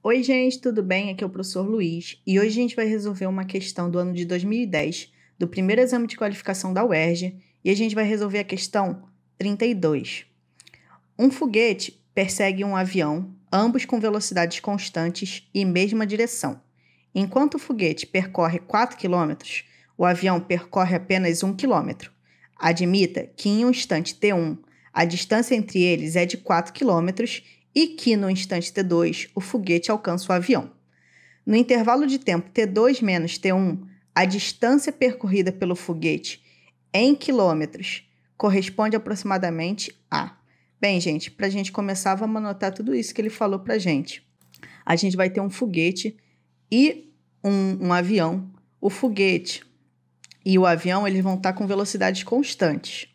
Oi, gente, tudo bem? Aqui é o professor Luiz e hoje a gente vai resolver uma questão do ano de 2010 do primeiro exame de qualificação da UERJ e a gente vai resolver a questão 32. Um foguete persegue um avião, ambos com velocidades constantes e mesma direção. Enquanto o foguete percorre 4 km, o avião percorre apenas 1 km. Admita que em um instante T1, a distância entre eles é de 4 km e que, no instante T2, o foguete alcança o avião. No intervalo de tempo T2 menos T1, a distância percorrida pelo foguete em quilômetros corresponde aproximadamente a. Bem, gente, para a gente começar, vamos anotar tudo isso que ele falou para a gente. A gente vai ter um foguete e um, um avião. O foguete e o avião eles vão estar tá com velocidades constantes.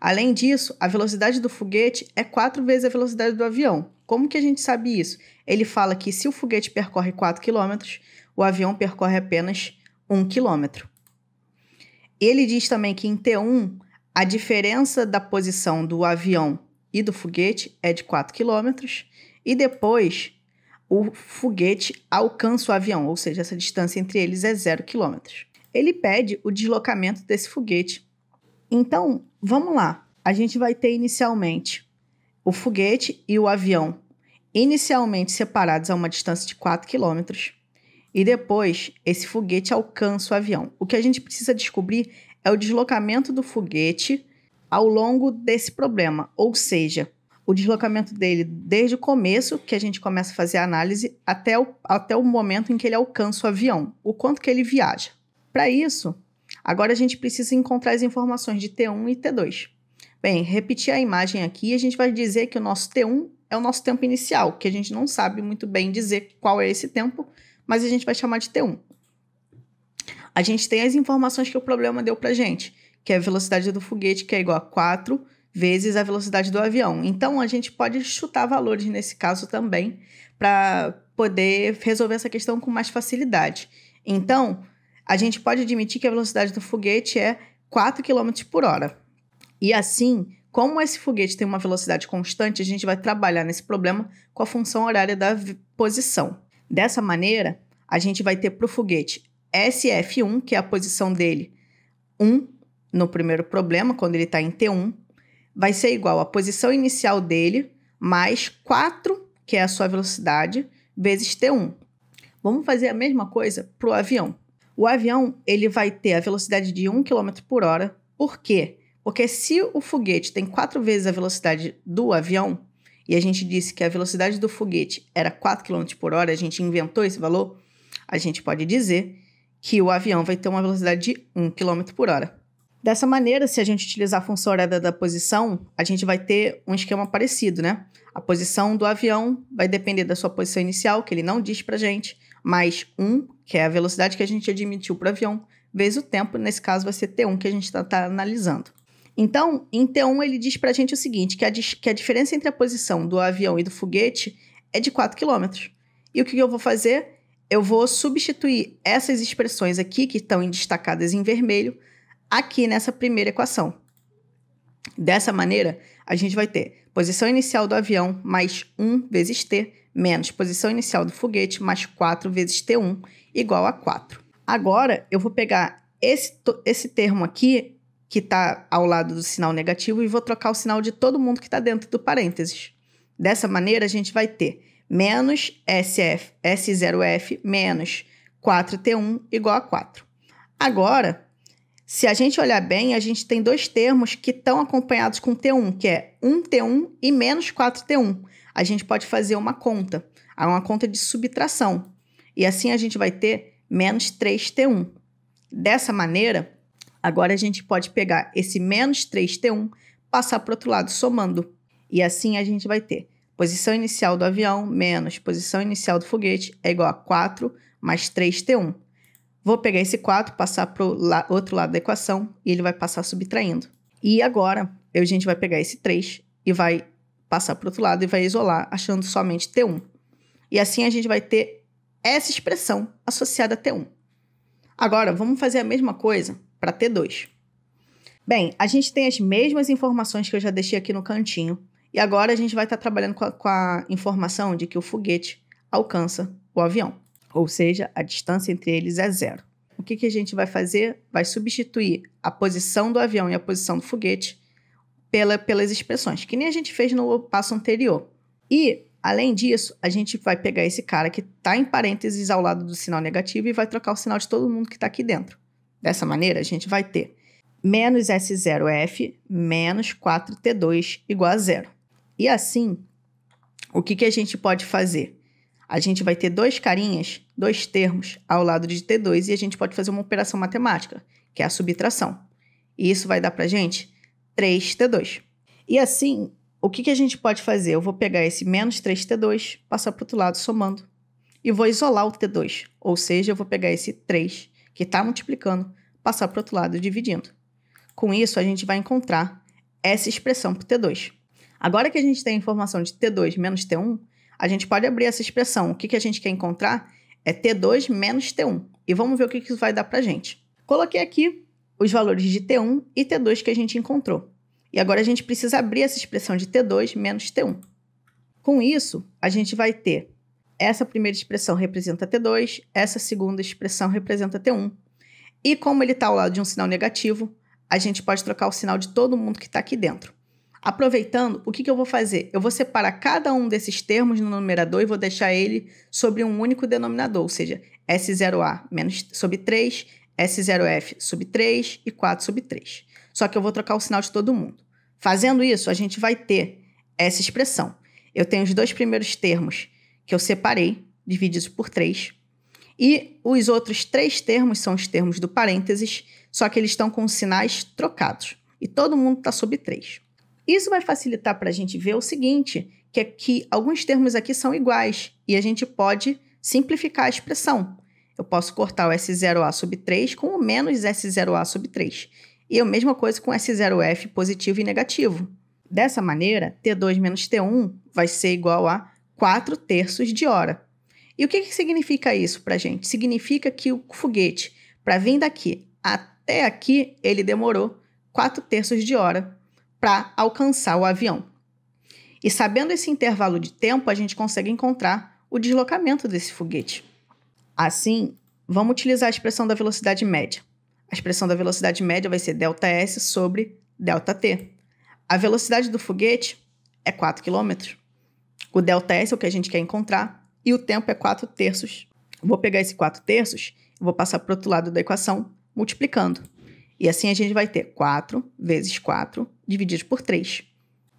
Além disso, a velocidade do foguete é quatro vezes a velocidade do avião. Como que a gente sabe isso? Ele fala que se o foguete percorre 4 km, o avião percorre apenas 1 km. Ele diz também que em T1, a diferença da posição do avião e do foguete é de 4 km, e depois o foguete alcança o avião, ou seja, essa distância entre eles é 0 km. Ele pede o deslocamento desse foguete. Então, vamos lá. A gente vai ter inicialmente o foguete e o avião, inicialmente separados a uma distância de 4 km, e depois esse foguete alcança o avião. O que a gente precisa descobrir é o deslocamento do foguete ao longo desse problema, ou seja, o deslocamento dele desde o começo, que a gente começa a fazer a análise, até o, até o momento em que ele alcança o avião, o quanto que ele viaja. Para isso, agora a gente precisa encontrar as informações de T1 e T2. Bem, repetir a imagem aqui, a gente vai dizer que o nosso T1 é o nosso tempo inicial, que a gente não sabe muito bem dizer qual é esse tempo, mas a gente vai chamar de T1. A gente tem as informações que o problema deu a gente, que é a velocidade do foguete, que é igual a 4 vezes a velocidade do avião. Então, a gente pode chutar valores nesse caso também, para poder resolver essa questão com mais facilidade. Então, a gente pode admitir que a velocidade do foguete é 4 km por hora. E assim, como esse foguete tem uma velocidade constante, a gente vai trabalhar nesse problema com a função horária da posição. Dessa maneira, a gente vai ter para o foguete SF1, que é a posição dele 1 no primeiro problema, quando ele está em T1, vai ser igual à posição inicial dele mais 4, que é a sua velocidade, vezes T1. Vamos fazer a mesma coisa para o avião. O avião ele vai ter a velocidade de 1 km por hora, por quê? Porque se o foguete tem quatro vezes a velocidade do avião, e a gente disse que a velocidade do foguete era 4 km por hora, a gente inventou esse valor, a gente pode dizer que o avião vai ter uma velocidade de 1 km por hora. Dessa maneira, se a gente utilizar a função horária da posição, a gente vai ter um esquema parecido, né? A posição do avião vai depender da sua posição inicial, que ele não diz para gente, mais 1, que é a velocidade que a gente admitiu para o avião, vezes o tempo, nesse caso vai ser T1 que a gente está tá analisando. Então, em T1, ele diz para a gente o seguinte: que a, que a diferença entre a posição do avião e do foguete é de 4 km. E o que eu vou fazer? Eu vou substituir essas expressões aqui, que estão destacadas em vermelho, aqui nessa primeira equação. Dessa maneira, a gente vai ter posição inicial do avião mais 1 vezes t, menos posição inicial do foguete mais 4 vezes t1, igual a 4. Agora, eu vou pegar esse, esse termo aqui que está ao lado do sinal negativo e vou trocar o sinal de todo mundo que está dentro do parênteses. Dessa maneira, a gente vai ter menos SF, S0F menos 4T1 igual a 4. Agora, se a gente olhar bem, a gente tem dois termos que estão acompanhados com T1, que é 1T1 e menos 4T1. A gente pode fazer uma conta, é uma conta de subtração. E assim a gente vai ter menos 3T1. Dessa maneira, Agora a gente pode pegar esse menos 3T1, passar para o outro lado somando. E assim a gente vai ter posição inicial do avião menos posição inicial do foguete é igual a 4 mais 3T1. Vou pegar esse 4, passar para o la outro lado da equação e ele vai passar subtraindo. E agora a gente vai pegar esse 3 e vai passar para o outro lado e vai isolar, achando somente T1. E assim a gente vai ter essa expressão associada a T1. Agora, vamos fazer a mesma coisa para T2. Bem, a gente tem as mesmas informações que eu já deixei aqui no cantinho, e agora a gente vai estar tá trabalhando com a, com a informação de que o foguete alcança o avião, ou seja, a distância entre eles é zero. O que, que a gente vai fazer? Vai substituir a posição do avião e a posição do foguete pela, pelas expressões, que nem a gente fez no passo anterior. E, além disso, a gente vai pegar esse cara que está em parênteses ao lado do sinal negativo e vai trocar o sinal de todo mundo que está aqui dentro. Dessa maneira, a gente vai ter menos S0F menos 4T2 igual a zero. E assim, o que, que a gente pode fazer? A gente vai ter dois carinhas, dois termos ao lado de T2 e a gente pode fazer uma operação matemática, que é a subtração. E isso vai dar para a gente 3T2. E assim, o que, que a gente pode fazer? Eu vou pegar esse menos 3T2, passar para o outro lado somando, e vou isolar o T2, ou seja, eu vou pegar esse 3 que está multiplicando, passar para o outro lado dividindo. Com isso, a gente vai encontrar essa expressão para T2. Agora que a gente tem a informação de T2 menos T1, a gente pode abrir essa expressão. O que, que a gente quer encontrar é T2 menos T1. E vamos ver o que, que isso vai dar para a gente. Coloquei aqui os valores de T1 e T2 que a gente encontrou. E agora a gente precisa abrir essa expressão de T2 menos T1. Com isso, a gente vai ter essa primeira expressão representa T2, essa segunda expressão representa T1. E como ele está ao lado de um sinal negativo, a gente pode trocar o sinal de todo mundo que está aqui dentro. Aproveitando, o que, que eu vou fazer? Eu vou separar cada um desses termos no numerador e vou deixar ele sobre um único denominador, ou seja, S0A menos, sobre 3, S0F sobre 3 e 4 sobre 3. Só que eu vou trocar o sinal de todo mundo. Fazendo isso, a gente vai ter essa expressão. Eu tenho os dois primeiros termos que eu separei, isso por três. E os outros três termos são os termos do parênteses, só que eles estão com sinais trocados. E todo mundo está sob três. Isso vai facilitar para a gente ver o seguinte, que é que alguns termos aqui são iguais e a gente pode simplificar a expressão. Eu posso cortar o S0A sobre 3 com o menos S0A sobre 3. E a mesma coisa com S0F positivo e negativo. Dessa maneira, T2 menos T1 vai ser igual a 4 terços de hora. E o que, que significa isso para a gente? Significa que o foguete, para vir daqui até aqui, ele demorou 4 terços de hora para alcançar o avião. E sabendo esse intervalo de tempo, a gente consegue encontrar o deslocamento desse foguete. Assim, vamos utilizar a expressão da velocidade média. A expressão da velocidade média vai ser ΔS sobre ΔT. A velocidade do foguete é 4 km o delta S é o que a gente quer encontrar, e o tempo é 4 terços. vou pegar esse 4 terços, vou passar para o outro lado da equação, multiplicando. E assim a gente vai ter 4 vezes 4 dividido por 3.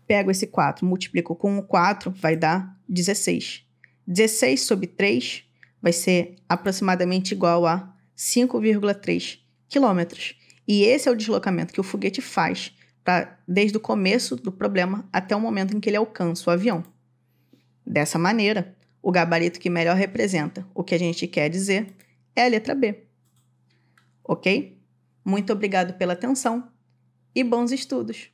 Pego esse 4, multiplico com o 4, vai dar 16. 16 sobre 3 vai ser aproximadamente igual a 5,3 quilômetros. E esse é o deslocamento que o foguete faz pra, desde o começo do problema até o momento em que ele alcança o avião. Dessa maneira, o gabarito que melhor representa o que a gente quer dizer é a letra B. Ok? Muito obrigado pela atenção e bons estudos!